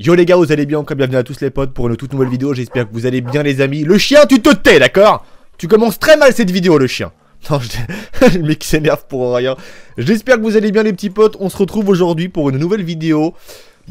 Yo les gars, vous allez bien Encore bienvenue à tous les potes pour une toute nouvelle vidéo. J'espère que vous allez bien les amis. Le chien, tu te tais, d'accord Tu commences très mal cette vidéo, le chien. Non, je... le mec s'énerve pour rien. J'espère que vous allez bien les petits potes. On se retrouve aujourd'hui pour une nouvelle vidéo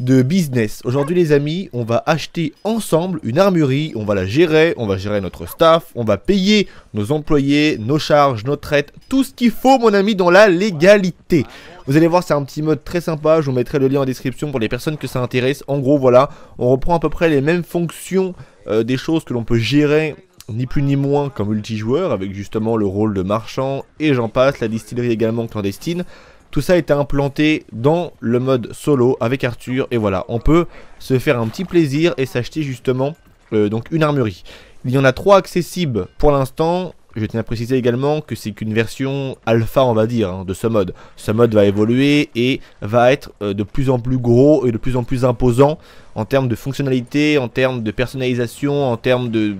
de business. Aujourd'hui les amis, on va acheter ensemble une armurerie, on va la gérer, on va gérer notre staff, on va payer nos employés, nos charges, nos traites, tout ce qu'il faut mon ami dans la légalité. Vous allez voir, c'est un petit mode très sympa. Je vous mettrai le lien en description pour les personnes que ça intéresse. En gros, voilà, on reprend à peu près les mêmes fonctions euh, des choses que l'on peut gérer ni plus ni moins qu'un multijoueur, avec justement le rôle de marchand, et j'en passe, la distillerie également clandestine. Tout ça a été implanté dans le mode solo avec Arthur. Et voilà, on peut se faire un petit plaisir et s'acheter justement euh, donc une armurerie. Il y en a trois accessibles pour l'instant. Je tiens à préciser également que c'est qu'une version alpha, on va dire, hein, de ce mode. Ce mode va évoluer et va être euh, de plus en plus gros et de plus en plus imposant en termes de fonctionnalités, en termes de personnalisation, en termes de,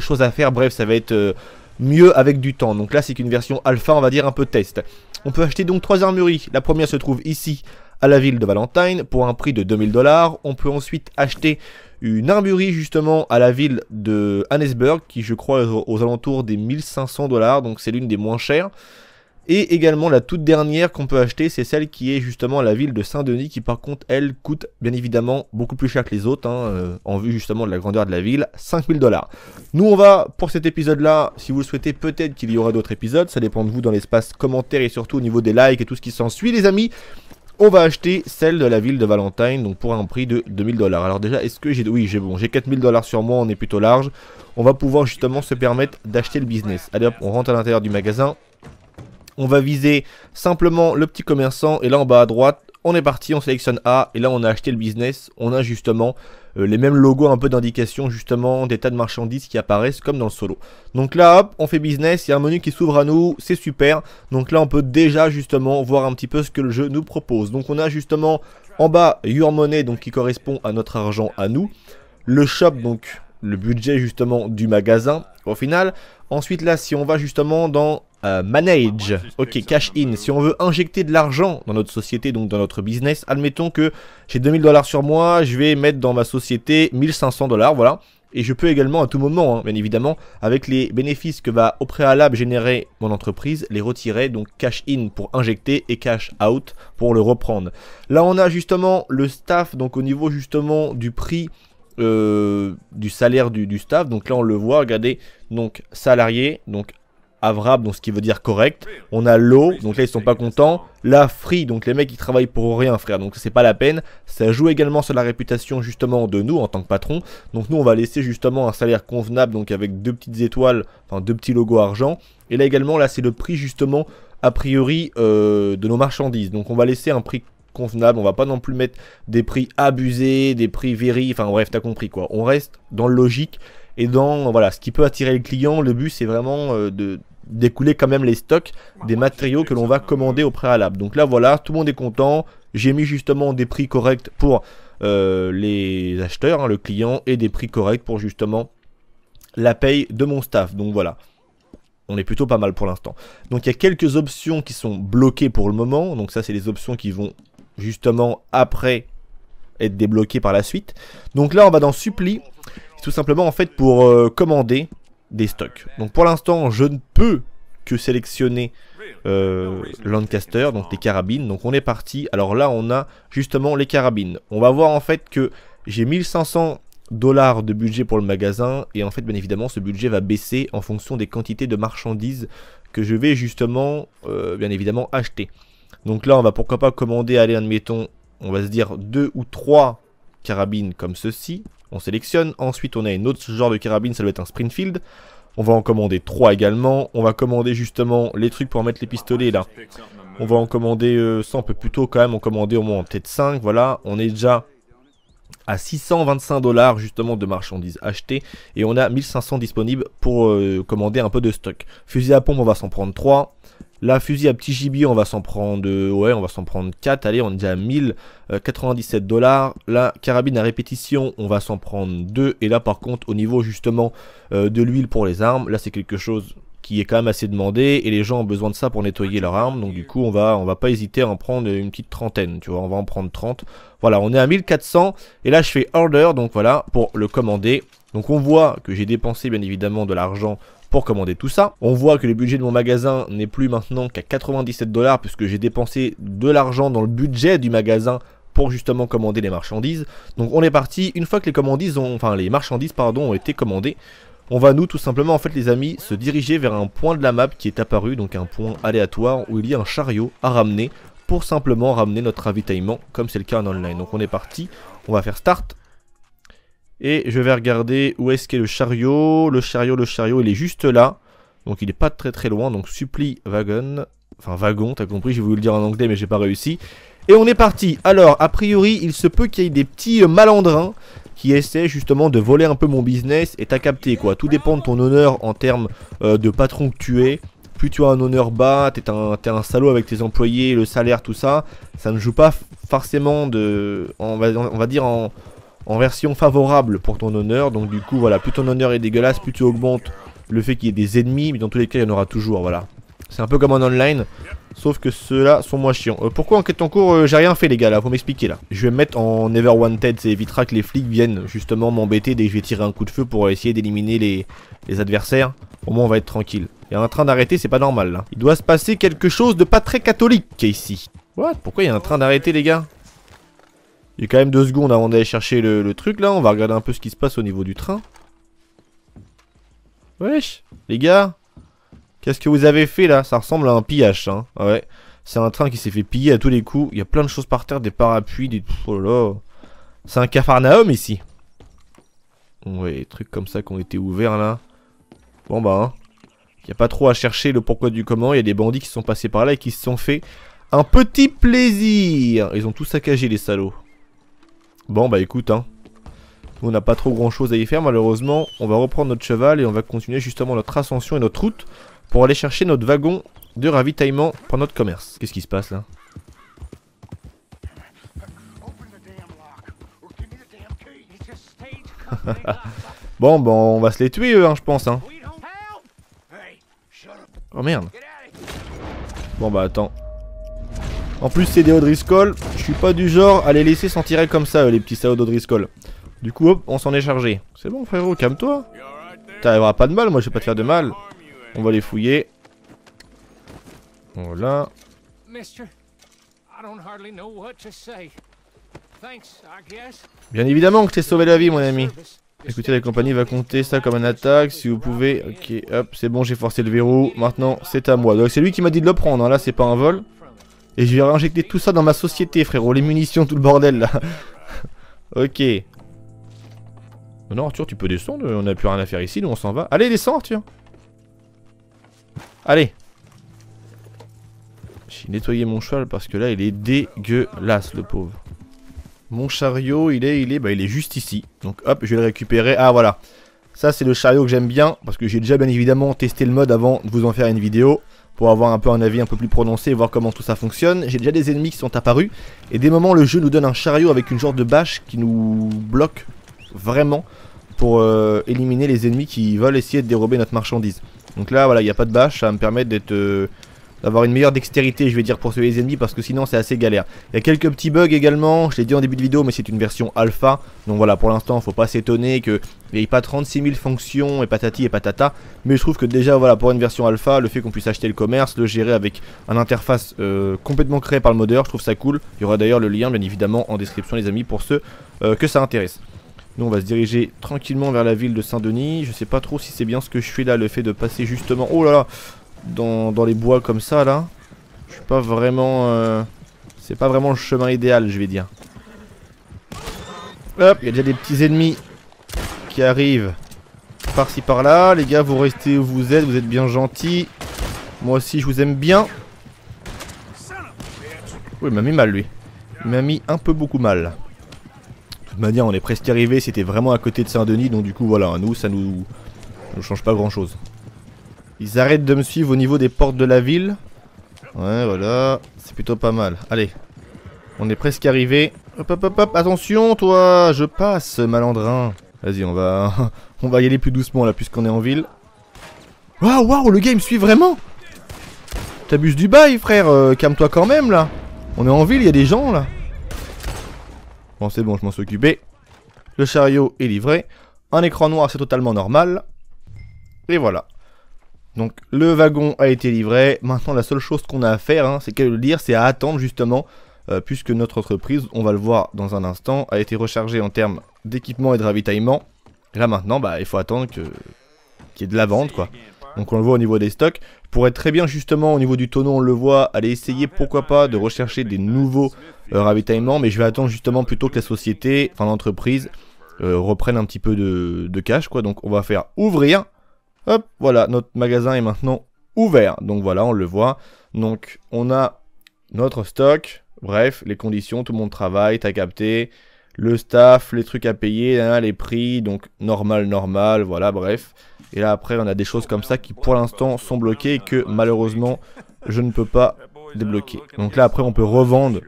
choses à faire. Bref, ça va être... Euh, mieux avec du temps. Donc là, c'est qu'une version alpha, on va dire, un peu test. On peut acheter donc trois armuries, La première se trouve ici, à la ville de Valentine, pour un prix de 2000 dollars. On peut ensuite acheter une armurie justement, à la ville de Hannesburg, qui, je crois, est aux alentours des 1500 dollars. Donc c'est l'une des moins chères. Et également la toute dernière qu'on peut acheter, c'est celle qui est justement la ville de Saint-Denis, qui par contre, elle, coûte bien évidemment beaucoup plus cher que les autres, hein, euh, en vue justement de la grandeur de la ville, 5000 dollars. Nous, on va, pour cet épisode-là, si vous le souhaitez, peut-être qu'il y aura d'autres épisodes, ça dépend de vous dans l'espace commentaire et surtout au niveau des likes et tout ce qui s'ensuit, les amis. On va acheter celle de la ville de Valentine, donc pour un prix de 2000 dollars. Alors déjà, est-ce que j'ai... Oui, j'ai bon, j'ai 4000 dollars sur moi, on est plutôt large. On va pouvoir justement se permettre d'acheter le business. Allez hop, on rentre à l'intérieur du magasin. On va viser simplement le petit commerçant et là en bas à droite, on est parti, on sélectionne A et là on a acheté le business, on a justement euh, les mêmes logos un peu d'indication justement des tas de marchandises qui apparaissent comme dans le solo. Donc là hop, on fait business, il y a un menu qui s'ouvre à nous, c'est super. Donc là on peut déjà justement voir un petit peu ce que le jeu nous propose. Donc on a justement en bas Your Money donc qui correspond à notre argent à nous. Le shop donc le budget justement du magasin au final. Ensuite là si on va justement dans euh, manage, ok, cash in. Si on veut injecter de l'argent dans notre société, donc dans notre business, admettons que j'ai 2000 dollars sur moi, je vais mettre dans ma société 1500 dollars, voilà. Et je peux également à tout moment, hein, bien évidemment, avec les bénéfices que va au préalable générer mon entreprise, les retirer. Donc cash in pour injecter et cash out pour le reprendre. Là on a justement le staff, donc au niveau justement du prix euh, du salaire du, du, staff. Donc là on le voit, regardez, donc salarié, donc Avrable, donc ce qui veut dire correct. On a l'eau, donc là ils sont pas contents. La free, donc les mecs ils travaillent pour rien frère, donc c'est pas la peine. Ça joue également sur la réputation justement de nous en tant que patron. Donc nous on va laisser justement un salaire convenable, donc avec deux petites étoiles, enfin deux petits logos argent. Et là également, là c'est le prix justement a priori euh, de nos marchandises. Donc on va laisser un prix convenable, on va pas non plus mettre des prix abusés, des prix véris, enfin bref t'as compris quoi. On reste dans le logique et dans voilà ce qui peut attirer le client. Le but c'est vraiment euh, de découler quand même les stocks bah, des matériaux que l'on va commander au préalable. Donc là voilà, tout le monde est content. J'ai mis justement des prix corrects pour euh, les acheteurs, hein, le client, et des prix corrects pour justement la paye de mon staff. Donc voilà. On est plutôt pas mal pour l'instant. Donc il y a quelques options qui sont bloquées pour le moment. Donc ça c'est les options qui vont justement après être débloquées par la suite. Donc là on va dans supplie. Tout simplement en fait pour euh, commander des stocks. Donc pour l'instant, je ne peux que sélectionner euh, Lancaster, donc les carabines. Donc on est parti. Alors là, on a justement les carabines. On va voir en fait que j'ai 1500 dollars de budget pour le magasin et en fait bien évidemment ce budget va baisser en fonction des quantités de marchandises que je vais justement euh, bien évidemment acheter. Donc là on va pourquoi pas commander, allez admettons, on va se dire deux ou trois carabine comme ceci. On sélectionne. Ensuite, on a une autre genre de carabine, ça doit être un Springfield. On va en commander 3 également. On va commander justement les trucs pour mettre les pistolets là. On va en commander, euh, ça on peut plutôt quand même en commander au moins peut-être 5. Voilà, on est déjà à 625 dollars justement de marchandises achetées et on a 1500 disponibles pour euh, commander un peu de stock. Fusil à pompe, on va s'en prendre 3. Là, fusil à petit gibier, on va s'en prendre, euh, ouais, on va s'en prendre 4. Allez, on est déjà à 1097 euh, dollars. La carabine à répétition, on va s'en prendre 2. Et là, par contre, au niveau justement euh, de l'huile pour les armes, là, c'est quelque chose qui est quand même assez demandé et les gens ont besoin de ça pour nettoyer leurs armes donc du coup on va on va pas hésiter à en prendre une petite trentaine tu vois on va en prendre 30 voilà on est à 1400 et là je fais order donc voilà pour le commander donc on voit que j'ai dépensé bien évidemment de l'argent pour commander tout ça. On voit que le budget de mon magasin n'est plus maintenant qu'à 97 dollars puisque j'ai dépensé de l'argent dans le budget du magasin pour justement commander les marchandises. Donc on est parti, une fois que les commandises ont, enfin les marchandises pardon, ont été commandées, on va nous tout simplement en fait les amis se diriger vers un point de la map qui est apparu, donc un point aléatoire où il y a un chariot à ramener pour simplement ramener notre ravitaillement comme c'est le cas en online. Donc on est parti, on va faire start, et je vais regarder où est-ce qu'est le chariot. Le chariot, le chariot, il est juste là. Donc il n'est pas très très loin. Donc supplie wagon. Enfin wagon, t'as compris, j'ai voulu le dire en anglais mais j'ai pas réussi. Et on est parti. Alors, a priori, il se peut qu'il y ait des petits euh, malandrins qui essaient justement de voler un peu mon business. Et t'as capté quoi. Tout dépend de ton honneur en termes euh, de patron que tu es plus tu as un honneur bas, t'es un, salaud avec tes employés, le salaire, tout ça, ça ne joue pas forcément de, on va dire en, en version favorable pour ton honneur. Donc du coup, voilà, plus ton honneur est dégueulasse, plus tu augmentes le fait qu'il y ait des ennemis. Mais dans tous les cas, il y en aura toujours, voilà. C'est un peu comme en online, sauf que ceux-là sont moins chiants. Euh, pourquoi enquête en cours euh, J'ai rien fait les gars là, faut m'expliquer là. Je vais me mettre en Never Wanted, ça évitera que les flics viennent justement m'embêter dès que je vais tirer un coup de feu pour essayer d'éliminer les, les adversaires. Au moins on va être tranquille. Il y a un train d'arrêter, c'est pas normal là. Il doit se passer quelque chose de pas très catholique ici. What Pourquoi il y a un train d'arrêter les gars il y a quand même deux secondes avant d'aller chercher le, truc là. On va regarder un peu ce qui se passe au niveau du train. Wesh, les gars. Qu'est-ce que vous avez fait là Ça ressemble à un pillage. Hein. Ah ouais. C'est un train qui s'est fait piller à tous les coups. Il y a plein de choses par terre, des parapluies, des... Oh là. C'est un cafarnaum ici. Ouais, des trucs comme ça qui ont été ouverts là. Bon bah, hein. Il n'y a pas trop à chercher le pourquoi du comment. Il y a des bandits qui sont passés par là et qui se sont fait un petit plaisir. Ils ont tout saccagé les salauds. Bon bah écoute hein. Nous, on n'a pas trop grand chose à y faire malheureusement. On va reprendre notre cheval et on va continuer justement notre ascension et notre route pour aller chercher notre wagon de ravitaillement pour notre commerce. Qu'est-ce qui se passe là Bon bon, bah, on va se les tuer eux hein, je pense hein. Oh merde. Bon bah attends. En plus, c'est des Odriscoll. Je suis pas du genre à les laisser s'en tirer comme ça, euh, les petits salauds d'Odriscoll. Du coup, hop, on s'en est chargé. C'est bon, frérot, calme-toi. T'arriveras pas de mal, moi, je vais pas te faire de mal. On va les fouiller. Voilà. Bien évidemment que t'es sauvé la vie, mon ami. Écoutez, la compagnie va compter ça comme une attaque, si vous pouvez. Ok, hop, c'est bon, j'ai forcé le verrou. Maintenant, c'est à moi. Donc, c'est lui qui m'a dit de le prendre. Hein. Là, c'est pas un vol. Et je vais réinjecter tout ça dans ma société, frérot. Les munitions, tout le bordel, là. ok. Non, Arthur, tu peux descendre. On n'a plus rien à faire ici. Nous, on s'en va. Allez, descends, Arthur. Allez. J'ai nettoyé mon cheval parce que là, il est dégueulasse, le pauvre. Mon chariot, il est, il est, bah, il est juste ici. Donc, hop, je vais le récupérer. Ah, voilà. Ça, c'est le chariot que j'aime bien parce que j'ai déjà, bien évidemment, testé le mode avant de vous en faire une vidéo pour avoir un peu un avis un peu plus prononcé et voir comment tout ça fonctionne. J'ai déjà des ennemis qui sont apparus et des moments le jeu nous donne un chariot avec une genre de bâche qui nous bloque vraiment pour euh, éliminer les ennemis qui veulent essayer de dérober notre marchandise. Donc là voilà il n'y a pas de bâche, ça va me permettre d'être euh, d'avoir une meilleure dextérité, je vais dire, pour tuer les ennemis, parce que sinon c'est assez galère. Il y a quelques petits bugs également, je l'ai dit en début de vidéo, mais c'est une version alpha. Donc voilà, pour l'instant, faut pas s'étonner qu'il n'y ait pas 36 000 fonctions et patati et patata. Mais je trouve que déjà, voilà, pour une version alpha, le fait qu'on puisse acheter le commerce, le gérer avec un interface euh, complètement créée par le modeur, je trouve ça cool. Il y aura d'ailleurs le lien, bien évidemment, en description, les amis, pour ceux euh, que ça intéresse. Nous on va se diriger tranquillement vers la ville de Saint-Denis Je sais pas trop si c'est bien ce que je fais là Le fait de passer justement Oh là là dans, dans, les bois comme ça là, je suis pas vraiment... Euh, c'est pas vraiment le chemin idéal je vais dire. Hop, il y a déjà des petits ennemis qui arrivent par-ci par-là. Les gars, vous restez où vous êtes, vous êtes bien gentils. Moi aussi, je vous aime bien. Oui, il m'a mis mal lui. Il m'a mis un peu beaucoup mal. De toute manière, on est presque arrivé, c'était vraiment à côté de Saint-Denis, donc du coup, voilà, nous, ça nous, ça nous change pas grand-chose. Ils arrêtent de me suivre au niveau des portes de la ville. Ouais, voilà. C'est plutôt pas mal. Allez. On est presque arrivé. Hop, hop, hop, hop. Attention, toi Je passe, malandrin. Vas-y, on va... on va y aller plus doucement, là, puisqu'on est en ville. Waouh, waouh, le game suit vraiment T'abuses du bail, frère. Euh, calme-toi quand même, là. On est en ville, il y a des gens, là. Bon, c'est bon, je m'en suis occupé. Le chariot est livré. Un écran noir, c'est totalement normal. Et voilà. Donc le wagon a été livré. Maintenant la seule chose qu'on a à faire, hein, c'est qu'à le dire, c'est à attendre justement, euh, puisque notre entreprise, on va le voir dans un instant, a été rechargée en termes d'équipement et de ravitaillement. là maintenant, bah, il faut attendre qu'il y ait de la vente quoi. Donc on le voit au niveau des stocks. Je être très bien justement au niveau du tonneau, on le voit, aller essayer pourquoi pas de rechercher des nouveaux euh, ravitaillements. Mais je vais attendre justement plutôt que la société, enfin l'entreprise, euh, reprenne un petit peu de, de cash quoi. Donc on va faire ouvrir Hop, voilà, notre magasin est maintenant ouvert. Donc voilà, on le voit. Donc on a notre stock, bref, les conditions, tout le monde travaille, t'as capté. Le staff, les trucs à payer, les prix, donc normal, normal, voilà, bref. Et là après, on a des choses comme ça qui pour l'instant sont bloquées et que malheureusement, je ne peux pas débloquer. Donc là après, on peut revendre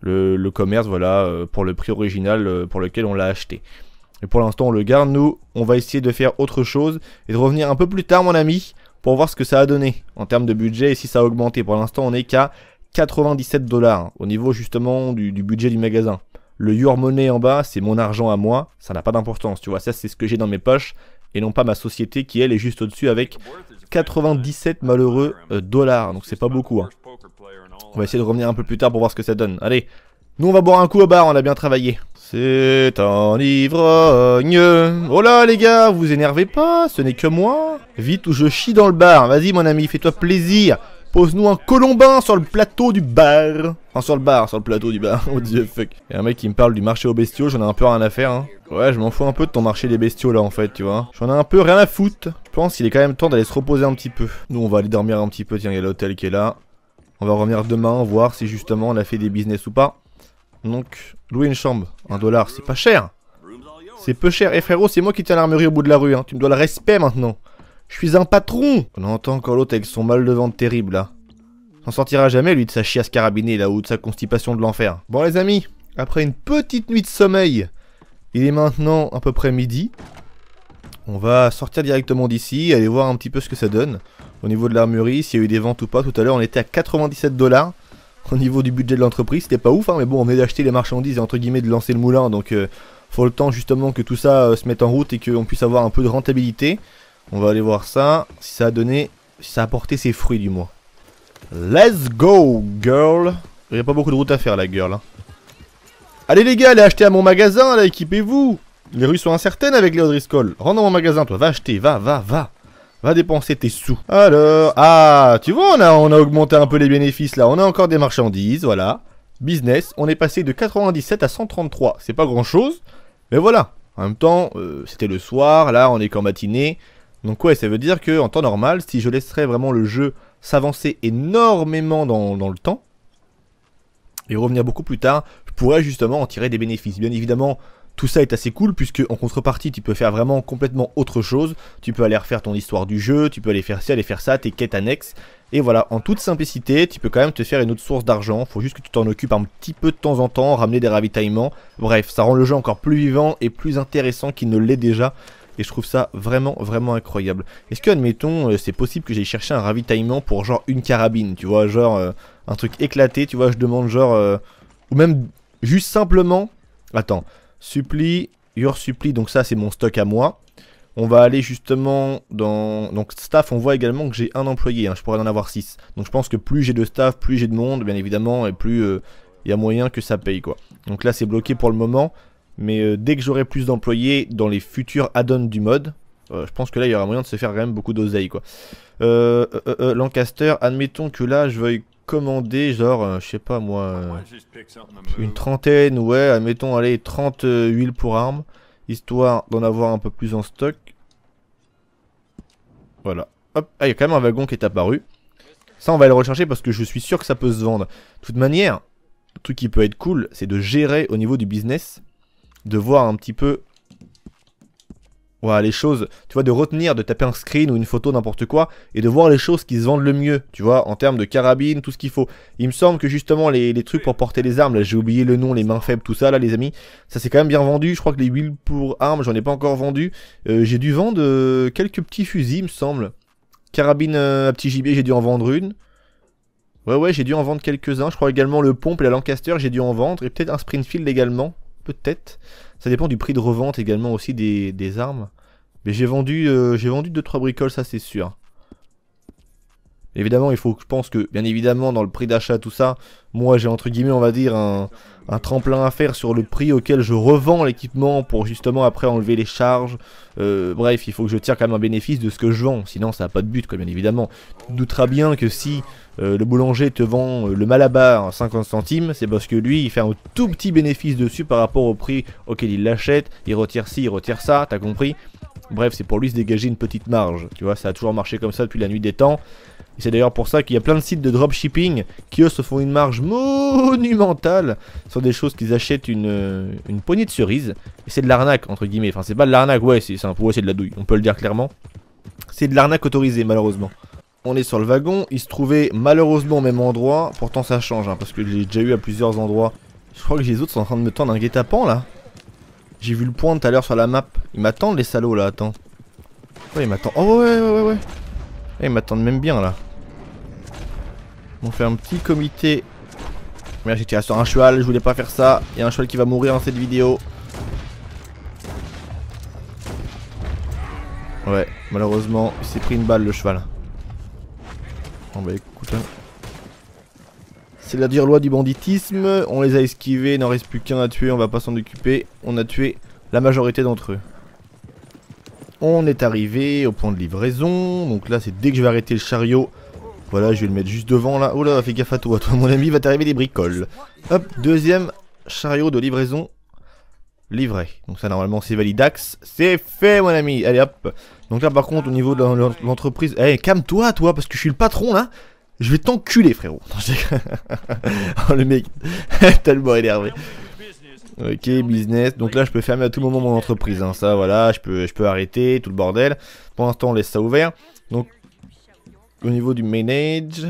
le, le commerce, voilà, euh, pour le prix original euh, pour lequel on l'a acheté pour l'instant, on le garde, nous. On va essayer de faire autre chose et de revenir un peu plus tard, mon ami, pour voir ce que ça a donné en termes de budget et si ça a augmenté. Pour l'instant, on est qu'à 97 dollars au niveau justement du, budget du magasin. Le your money en bas, c'est mon argent à moi, ça n'a pas d'importance, tu vois, ça c'est ce que j'ai dans mes poches et non pas ma société qui elle est juste au-dessus avec 97 malheureux euh, dollars, donc c'est pas beaucoup. Hein. On va essayer de revenir un peu plus tard pour voir ce que ça donne. Allez, nous on va boire un coup au bar, on a bien travaillé. C'est un ivrogne. Oh là les gars, vous énervez pas, ce n'est que moi. Vite ou je chie dans le bar. Vas-y mon ami, fais-toi plaisir. Pose-nous un colombin sur le plateau du bar. Enfin, sur le bar, sur le plateau du bar. Oh dieu, fuck. Y'a un mec qui me parle du marché aux bestiaux, j'en ai un peu rien à faire, hein. Ouais, je m'en fous un peu de ton marché des bestiaux, là, en fait, tu vois. J'en ai un peu rien à foutre. Je pense qu'il est quand même temps d'aller se reposer un petit peu. Nous, on va aller dormir un petit peu. Tiens, il y a l'hôtel qui est là. On va revenir demain, voir si justement on a fait des business ou pas. Donc, louer une chambre, un dollar, c'est pas cher. C'est peu cher. Et frérot, c'est moi qui tiens l'armurerie au bout de la rue. Hein. Tu me dois le respect maintenant. Je suis un patron. On entend encore l'autre avec son mal de ventre terrible là. S'en sortira jamais lui de sa chiasse carabinée là ou de sa constipation de l'enfer. Bon les amis, après une petite nuit de sommeil, il est maintenant à peu près midi. On va sortir directement d'ici, aller voir un petit peu ce que ça donne. Au niveau de l'armurerie, s'il y a eu des ventes ou pas. Tout à l'heure, on était à 97 dollars au niveau du budget de l'entreprise, c'était pas ouf, hein, mais bon, on venait d'acheter les marchandises et entre guillemets de lancer le moulin, donc euh, faut le temps justement que tout ça euh, se mette en route et qu'on puisse avoir un peu de rentabilité. On va aller voir ça, si ça a donné, si ça a porté ses fruits du moins. Let's go, girl Il n'y a pas beaucoup de route à faire, la girl. Hein. Allez les gars, allez acheter à mon magasin, là, équipez-vous Les rues sont incertaines avec les Driscoll. rends dans mon magasin, toi, va acheter, va, va, va Va dépenser tes sous. Alors, ah, tu vois, on a, on a augmenté un peu les bénéfices là. On a encore des marchandises, voilà. Business, on est passé de 97 à 133. C'est pas grand chose, mais voilà. En même temps, euh, c'était le soir, là, on est qu'en matinée. Donc ouais, ça veut dire que en temps normal, si je laisserais vraiment le jeu s'avancer énormément dans le temps, et revenir beaucoup plus tard, je pourrais justement en tirer des bénéfices. Bien évidemment, tout ça est assez cool puisque en contrepartie tu peux faire vraiment complètement autre chose. Tu peux aller refaire ton histoire du jeu, tu peux aller faire ci, aller faire ça, tes quêtes annexes. Et voilà, en toute simplicité, tu peux quand même te faire une autre source d'argent. Faut juste que tu t'en occupes un petit peu de temps en temps, ramener des ravitaillements. Bref, ça rend le jeu encore plus vivant et plus intéressant qu'il ne l'est déjà. Et je trouve ça vraiment, vraiment incroyable. Est-ce que, admettons, euh, c'est possible que j'aille chercher un ravitaillement pour genre une carabine, tu vois, genre euh, un truc éclaté, tu vois, je demande genre... Euh, ou même juste simplement... Attends, Supplie, your supply donc ça c'est mon stock à moi. On va aller justement dans... Donc staff, on voit également que j'ai un employé, hein. je pourrais en avoir six Donc je pense que plus j'ai de staff, plus j'ai de monde, bien évidemment, et plus euh, il y a moyen que ça paye quoi. Donc là c'est bloqué pour le moment, mais euh, dès que j'aurai plus d'employés dans les futurs add-ons du mode, euh, je pense que là il y aura moyen de se faire quand même beaucoup d'oseille quoi. Lancaster, admettons que là je veuille commander genre, euh, je sais pas moi, ah, euh, une euh, trentaine, ouais, admettons, allez, 30 huiles pour armes, histoire d'en avoir un peu plus en stock. Voilà. Hop, ah, il y a quand même un wagon qui est apparu. Ça, on va le rechercher parce que je suis sûr que ça peut se vendre. De toute manière, le truc qui peut être cool, c'est de gérer au niveau du business, de voir un petit peu voilà, les choses, tu vois, de retenir, de taper un screen ou une photo, n'importe quoi, et de voir les choses qui se vendent le mieux, tu vois, en termes de carabine, tout ce qu'il faut. Il me semble que justement, les, trucs pour porter les armes, là, j'ai oublié le nom, les mains faibles, tout ça, là, les amis, ça s'est quand même bien vendu. Je crois que les huiles pour armes, j'en ai pas encore vendu. Euh, j'ai dû vendre euh, quelques petits fusils, il me semble. Carabine à euh, petit gibier, j'ai dû en vendre une. Ouais, ouais, j'ai dû en vendre quelques-uns. Je crois également le pompe et la Lancaster, j'ai dû en vendre. Et peut-être un Springfield également. Peut-être. Ça dépend du prix de revente également aussi des, armes. Mais j'ai vendu, euh, j'ai vendu 2-3 bricoles, ça c'est sûr. Évidemment, il faut que je pense que, bien évidemment, dans le prix d'achat, tout ça, moi j'ai entre guillemets, on va dire, un, tremplin à faire sur le prix auquel je revends l'équipement pour justement après enlever les charges. Euh, bref, il faut que je tire quand même un bénéfice de ce que je vends, sinon ça n'a pas de but, quoi, bien évidemment. Tu douteras bien que si euh, le boulanger te vend euh, le malabar à 50 centimes, c'est parce que lui, il fait un tout petit bénéfice dessus par rapport au prix auquel il l'achète, il retire ci, il retire ça, t'as compris Bref, c'est pour lui se dégager une petite marge. Tu vois, ça a toujours marché comme ça depuis la nuit des temps. Et c'est d'ailleurs pour ça qu'il y a plein de sites de dropshipping qui eux se font une marge monumentale sur des choses qu'ils achètent une, euh, poignée de cerises. Et c'est de l'arnaque, entre guillemets. Enfin, c'est pas de l'arnaque, ouais, c'est un c'est de la douille, on peut le dire clairement. C'est de l'arnaque autorisée, malheureusement. On est sur le wagon, il se trouvait malheureusement au même endroit, pourtant ça change, hein, parce que j'ai déjà eu à plusieurs endroits. Je crois que les autres sont en train de me tendre un guet-apens là. J'ai vu le point tout à l'heure sur la map. Ils m'attendent les salauds là, attends. Ouais, ils m'attendent. Oh ouais, ouais, ouais, ouais. Et ils m'attendent même bien là. On fait un petit comité. Merde, j'étais sur un cheval, je voulais pas faire ça. Il y a un cheval qui va mourir dans cette vidéo. Ouais, malheureusement, il s'est pris une balle le cheval. Bon bah écoute, hein. C'est la dire loi du banditisme. On les a esquivés, n'en reste plus qu'un à tuer, on va pas s'en occuper. On a tué la majorité d'entre eux. On est arrivé au point de livraison. Donc là, c'est dès que je vais arrêter le chariot. Voilà, je vais le mettre juste devant là. Oh là, fais gaffe à toi, mon ami, va t'arriver des bricoles. Hop, deuxième chariot de livraison livré. Donc ça normalement c'est validax. C'est fait mon ami. Allez hop. Donc là par contre au niveau de l'entreprise... Eh calme-toi toi parce que je suis le patron là. Je vais t'enculer, frérot. oh, le mec, tellement énervé. Ok, business. Donc là, je peux fermer à tout moment mon entreprise. Hein. Ça, voilà, je peux, je peux arrêter tout le bordel. Pour l'instant, on laisse ça ouvert. Donc, au niveau du manage.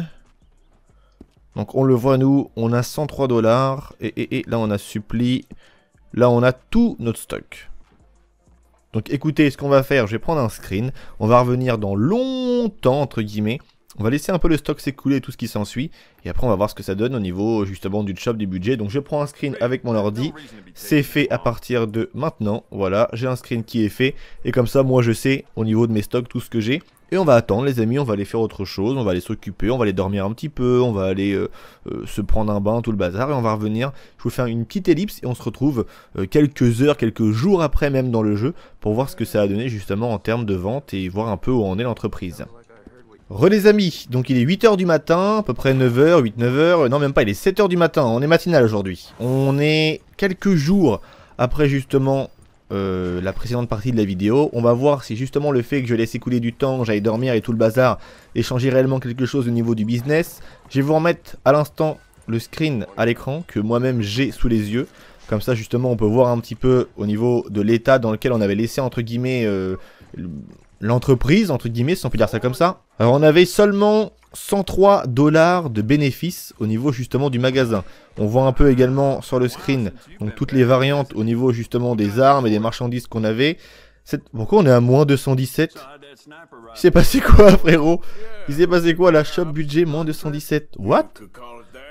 Donc, on le voit, nous, on a 103 dollars. et là, on a suppli. Là, on a tout notre stock. Donc, écoutez, ce qu'on va faire, je vais prendre un screen. On va revenir dans longtemps, entre guillemets. On va laisser un peu le stock s'écouler et tout ce qui s'ensuit, et après on va voir ce que ça donne au niveau justement du shop, du budget. Donc je prends un screen avec mon ordi, c'est fait à partir de maintenant, voilà, j'ai un screen qui est fait, et comme ça moi je sais au niveau de mes stocks tout ce que j'ai. Et on va attendre les amis, on va aller faire autre chose, on va aller s'occuper, on va aller dormir un petit peu, on va aller euh, euh, se prendre un bain, tout le bazar, et on va revenir. Je vous fais une petite ellipse et on se retrouve euh, quelques heures, quelques jours après même dans le jeu, pour voir ce que ça a donné justement en termes de vente et voir un peu où en est l'entreprise. Re les amis, donc il est 8h du matin, à peu près 9h, 8, 9h, non même pas, il est 7h du matin, on est matinal aujourd'hui. On est quelques jours après justement euh, la précédente partie de la vidéo, on va voir si justement le fait que je laisse écouler du temps, j'aille dormir et tout le bazar, et changé réellement quelque chose au niveau du business. Je vais vous remettre à l'instant le screen à l'écran que moi-même j'ai sous les yeux. Comme ça justement on peut voir un petit peu au niveau de l'état dans lequel on avait laissé entre guillemets... Euh, l'entreprise, entre guillemets, sans on peut dire ça comme ça. Alors euh, on avait seulement 103 dollars de bénéfices au niveau justement du magasin. On voit un peu également sur le screen donc toutes les variantes au niveau justement des armes et des marchandises qu'on avait. Pourquoi on est à moins 217 Il s'est passé quoi frérot Il s'est passé quoi la shop budget moins 217 What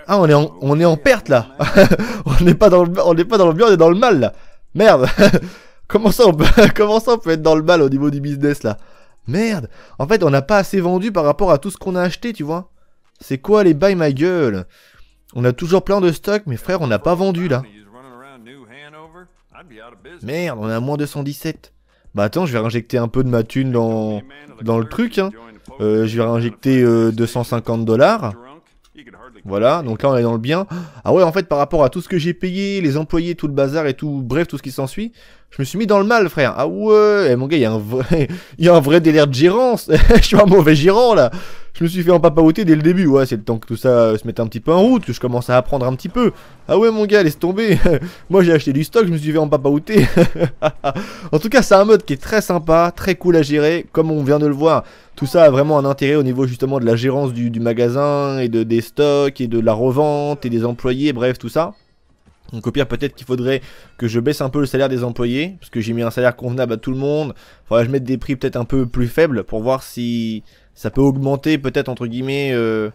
Ah on est en, on est en perte là On n'est pas dans on n'est pas dans le bien, on est dans le mal là Merde Comment ça, on peut, comment peut être dans le mal au niveau du business là Merde En fait, on n'a pas assez vendu par rapport à tout ce qu'on a acheté, tu vois. C'est quoi les buy my gueule On a toujours plein de stocks, mais frère, on n'a pas vendu là. Merde, on a moins de 117. Bah attends, je vais réinjecter un peu de ma thune dans, dans le truc. Hein. Euh, je vais réinjecter 250 euh, dollars. Voilà, donc là on est dans le bien. Ah ouais, en fait, par rapport à tout ce que j'ai payé, les employés, tout le bazar et tout, bref, tout ce qui s'ensuit, je me suis mis dans le mal, frère. Ah ouais, eh, mon gars, il y a un vrai, il y un vrai délire de gérance. je suis un mauvais gérant là je me suis fait en outé dès le début. Ouais, c'est le temps que tout ça euh, se mette un petit peu en route, que je commence à apprendre un petit peu. Ah ouais, mon gars, laisse tomber. Moi, j'ai acheté du stock, je me suis fait en outé. en tout cas, c'est un mode qui est très sympa, très cool à gérer, comme on vient de le voir. Tout ça a vraiment un intérêt au niveau justement de la gérance du, magasin et de, des stocks et de la revente et des employés, bref, tout ça. Donc au pire peut-être qu'il faudrait que je baisse un peu le salaire des employés, parce que j'ai mis un salaire convenable à tout le monde. Faudrait que je mette des prix peut-être un peu plus faibles pour voir si ça peut augmenter peut-être entre guillemets euh,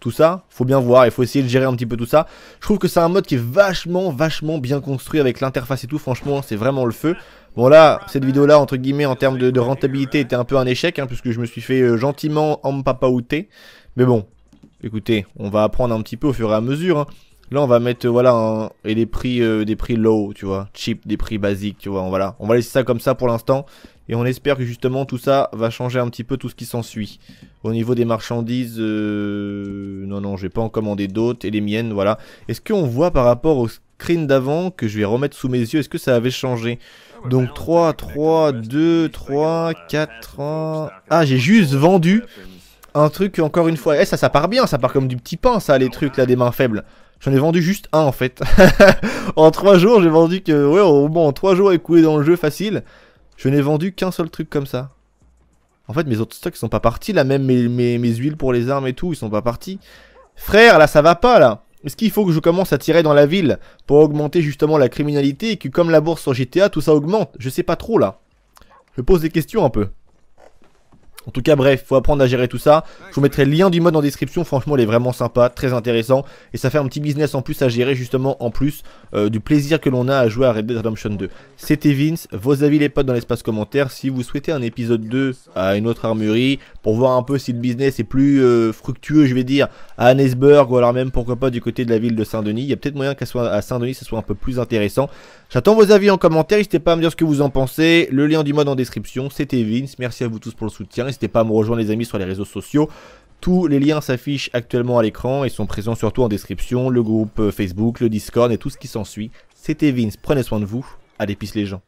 tout ça. Faut bien voir, il faut essayer de gérer un petit peu tout ça. Je trouve que c'est un mode qui est vachement, vachement bien construit avec l'interface et tout. Franchement, c'est vraiment le feu. Bon là, cette vidéo là, entre guillemets, en termes de, rentabilité, était un peu un échec, hein, puisque je me suis fait euh, en gentiment outé. Mais bon, écoutez, on va apprendre un petit peu au fur et à mesure. Hein. Là, on va mettre, euh, voilà, et les prix, euh, des prix low, tu vois, cheap, des prix basiques, tu vois, on, voilà. On va laisser ça comme ça pour l'instant, et on espère que justement tout ça va changer un petit peu tout ce qui s'ensuit. Au niveau des marchandises, euh, non, non, je vais pas en commander d'autres, et les miennes, voilà. Est-ce qu'on voit par rapport au screen d'avant, que je vais remettre sous mes yeux, est-ce que ça avait changé ah bah Donc 3, 3, 2, 3, 4, Ah, j'ai juste vendu un truc, encore une fois, eh, ça, ça part bien, ça part comme du petit pain, ça, les ah trucs, là, des mains faibles. J'en ai vendu juste un en fait. en trois jours, j'ai vendu que. Ouais, au moins en 3 jours écoulés dans le jeu facile, je n'ai vendu qu'un seul truc comme ça. En fait, mes autres stocks ils sont pas partis là, même mes, mes, huiles pour les armes et tout, ils sont pas partis. Frère, là ça va pas là. Est-ce qu'il faut que je commence à tirer dans la ville pour augmenter justement la criminalité et que comme la bourse sur GTA, tout ça augmente Je sais pas trop là. Je pose des questions un peu. En tout cas, bref, faut apprendre à gérer tout ça. Je vous mettrai le lien du mode en description. Franchement, il est vraiment sympa, très intéressant. Et ça fait un petit business en plus à gérer, justement, en plus euh, du plaisir que l'on a à jouer à Red Dead Redemption 2. C'était Vince. Vos avis, les potes, dans l'espace commentaire. Si vous souhaitez un épisode 2 à une autre armurie, pour voir un peu si le business est plus euh, fructueux, je vais dire, à Annesburg, ou alors même, pourquoi pas, du côté de la ville de Saint-Denis. Il y a peut-être moyen qu'à Saint-Denis, ça soit un peu plus intéressant. J'attends vos avis en commentaire, n'hésitez pas à me dire ce que vous en pensez. Le lien du mode en description, c'était Vince, merci à vous tous pour le soutien. N'hésitez pas à me rejoindre les amis sur les réseaux sociaux. Tous les liens s'affichent actuellement à l'écran et sont présents surtout en description, le groupe euh, Facebook, le Discord et tout ce qui s'ensuit. C'était Vince, prenez soin de vous, allez pisse les gens.